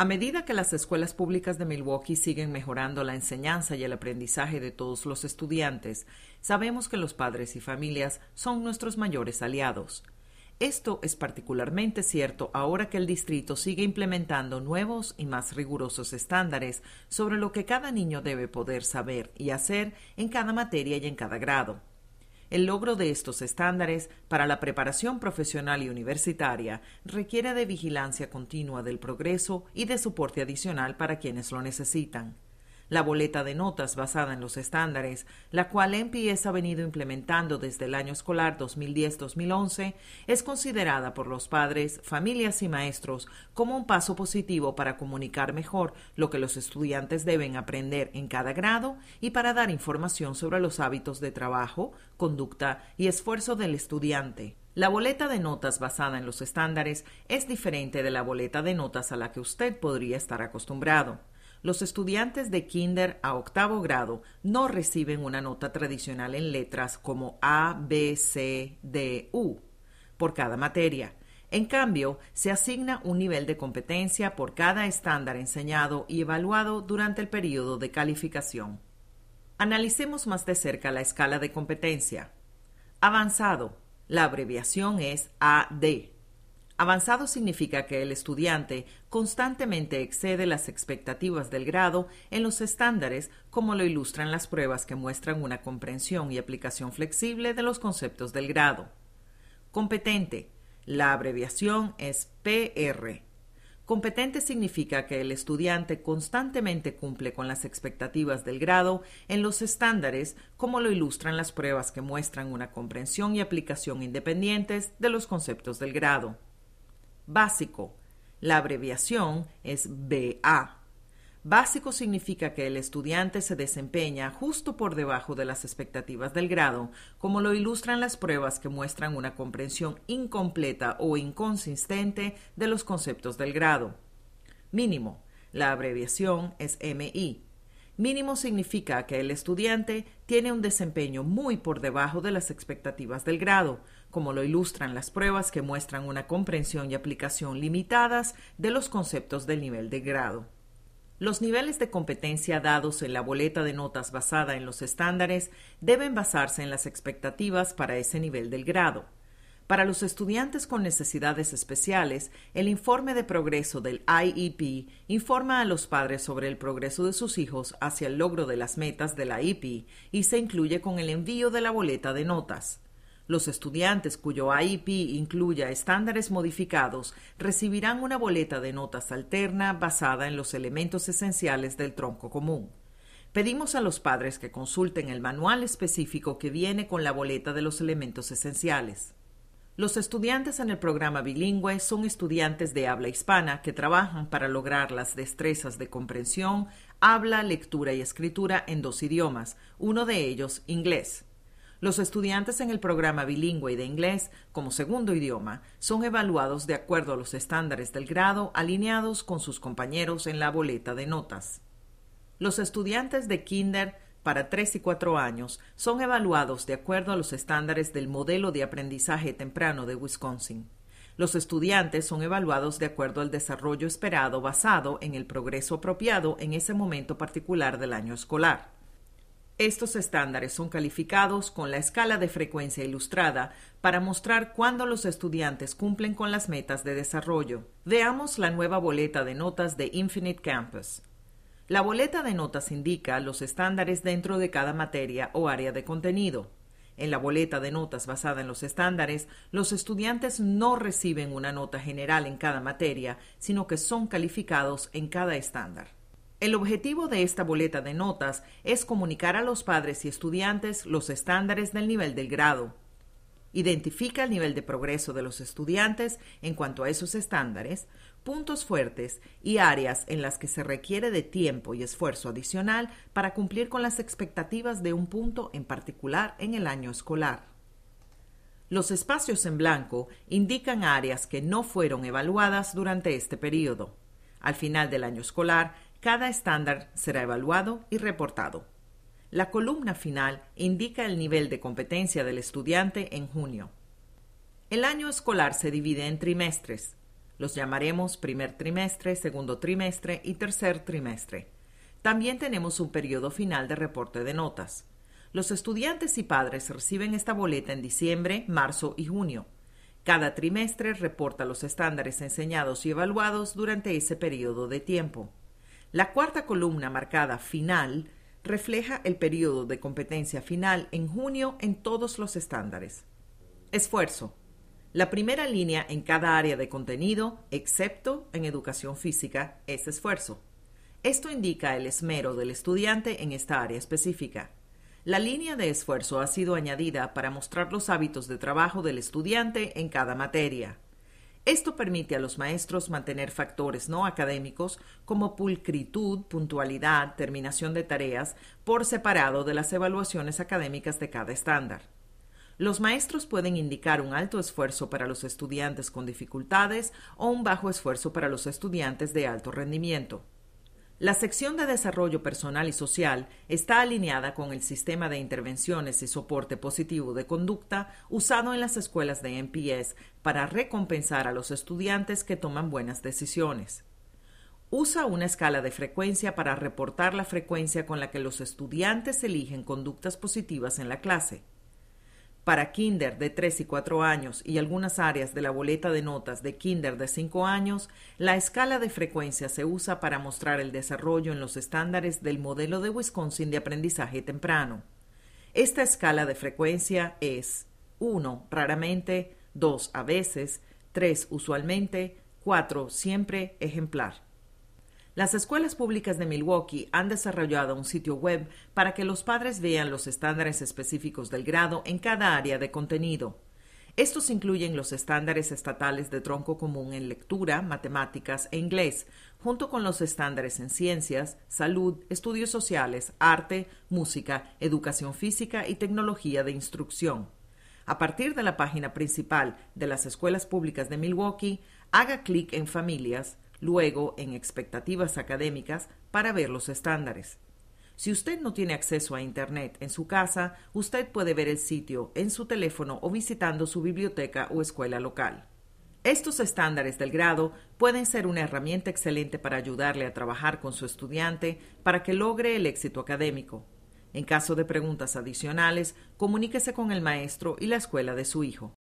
A medida que las escuelas públicas de Milwaukee siguen mejorando la enseñanza y el aprendizaje de todos los estudiantes, sabemos que los padres y familias son nuestros mayores aliados. Esto es particularmente cierto ahora que el distrito sigue implementando nuevos y más rigurosos estándares sobre lo que cada niño debe poder saber y hacer en cada materia y en cada grado. El logro de estos estándares para la preparación profesional y universitaria requiere de vigilancia continua del progreso y de soporte adicional para quienes lo necesitan la boleta de notas basada en los estándares, la cual MPS ha venido implementando desde el año escolar 2010-2011, es considerada por los padres, familias y maestros como un paso positivo para comunicar mejor lo que los estudiantes deben aprender en cada grado y para dar información sobre los hábitos de trabajo, conducta y esfuerzo del estudiante. La boleta de notas basada en los estándares es diferente de la boleta de notas a la que usted podría estar acostumbrado. Los estudiantes de kinder a octavo grado no reciben una nota tradicional en letras como A, B, C, D, U por cada materia. En cambio, se asigna un nivel de competencia por cada estándar enseñado y evaluado durante el periodo de calificación. Analicemos más de cerca la escala de competencia. Avanzado. La abreviación es AD. Avanzado significa que el estudiante constantemente excede las expectativas del grado en los estándares, como lo ilustran las pruebas que muestran una comprensión y aplicación flexible de los conceptos del grado. Competente. La abreviación es PR. Competente significa que el estudiante constantemente cumple con las expectativas del grado en los estándares, como lo ilustran las pruebas que muestran una comprensión y aplicación independientes de los conceptos del grado básico. La abreviación es BA. Básico significa que el estudiante se desempeña justo por debajo de las expectativas del grado, como lo ilustran las pruebas que muestran una comprensión incompleta o inconsistente de los conceptos del grado. Mínimo. La abreviación es MI. Mínimo significa que el estudiante tiene un desempeño muy por debajo de las expectativas del grado, como lo ilustran las pruebas que muestran una comprensión y aplicación limitadas de los conceptos del nivel de grado. Los niveles de competencia dados en la boleta de notas basada en los estándares deben basarse en las expectativas para ese nivel del grado. Para los estudiantes con necesidades especiales, el informe de progreso del IEP informa a los padres sobre el progreso de sus hijos hacia el logro de las metas del IEP y se incluye con el envío de la boleta de notas. Los estudiantes cuyo IEP incluya estándares modificados recibirán una boleta de notas alterna basada en los elementos esenciales del tronco común. Pedimos a los padres que consulten el manual específico que viene con la boleta de los elementos esenciales. Los estudiantes en el programa bilingüe son estudiantes de habla hispana que trabajan para lograr las destrezas de comprensión, habla, lectura y escritura en dos idiomas, uno de ellos inglés. Los estudiantes en el programa bilingüe de inglés como segundo idioma son evaluados de acuerdo a los estándares del grado alineados con sus compañeros en la boleta de notas. Los estudiantes de kinder para 3 y 4 años son evaluados de acuerdo a los estándares del modelo de aprendizaje temprano de Wisconsin. Los estudiantes son evaluados de acuerdo al desarrollo esperado basado en el progreso apropiado en ese momento particular del año escolar. Estos estándares son calificados con la escala de frecuencia ilustrada para mostrar cuándo los estudiantes cumplen con las metas de desarrollo. Veamos la nueva boleta de notas de Infinite Campus. La boleta de notas indica los estándares dentro de cada materia o área de contenido. En la boleta de notas basada en los estándares, los estudiantes no reciben una nota general en cada materia, sino que son calificados en cada estándar. El objetivo de esta boleta de notas es comunicar a los padres y estudiantes los estándares del nivel del grado. Identifica el nivel de progreso de los estudiantes en cuanto a esos estándares, puntos fuertes y áreas en las que se requiere de tiempo y esfuerzo adicional para cumplir con las expectativas de un punto en particular en el año escolar. Los espacios en blanco indican áreas que no fueron evaluadas durante este periodo. Al final del año escolar, cada estándar será evaluado y reportado. La columna final indica el nivel de competencia del estudiante en junio. El año escolar se divide en trimestres. Los llamaremos primer trimestre, segundo trimestre y tercer trimestre. También tenemos un periodo final de reporte de notas. Los estudiantes y padres reciben esta boleta en diciembre, marzo y junio. Cada trimestre reporta los estándares enseñados y evaluados durante ese periodo de tiempo. La cuarta columna marcada final refleja el periodo de competencia final en junio en todos los estándares. Esfuerzo. La primera línea en cada área de contenido, excepto en educación física, es esfuerzo. Esto indica el esmero del estudiante en esta área específica. La línea de esfuerzo ha sido añadida para mostrar los hábitos de trabajo del estudiante en cada materia. Esto permite a los maestros mantener factores no académicos como pulcritud, puntualidad, terminación de tareas por separado de las evaluaciones académicas de cada estándar. Los maestros pueden indicar un alto esfuerzo para los estudiantes con dificultades o un bajo esfuerzo para los estudiantes de alto rendimiento. La sección de desarrollo personal y social está alineada con el sistema de intervenciones y soporte positivo de conducta usado en las escuelas de MPS para recompensar a los estudiantes que toman buenas decisiones. Usa una escala de frecuencia para reportar la frecuencia con la que los estudiantes eligen conductas positivas en la clase para kinder de 3 y 4 años y algunas áreas de la boleta de notas de kinder de 5 años, la escala de frecuencia se usa para mostrar el desarrollo en los estándares del modelo de Wisconsin de aprendizaje temprano. Esta escala de frecuencia es 1 raramente, 2 a veces, 3 usualmente, 4 siempre ejemplar. Las escuelas públicas de Milwaukee han desarrollado un sitio web para que los padres vean los estándares específicos del grado en cada área de contenido. Estos incluyen los estándares estatales de tronco común en lectura, matemáticas e inglés, junto con los estándares en ciencias, salud, estudios sociales, arte, música, educación física y tecnología de instrucción. A partir de la página principal de las escuelas públicas de Milwaukee, haga clic en Familias, luego en expectativas académicas para ver los estándares. Si usted no tiene acceso a Internet en su casa, usted puede ver el sitio en su teléfono o visitando su biblioteca o escuela local. Estos estándares del grado pueden ser una herramienta excelente para ayudarle a trabajar con su estudiante para que logre el éxito académico. En caso de preguntas adicionales, comuníquese con el maestro y la escuela de su hijo.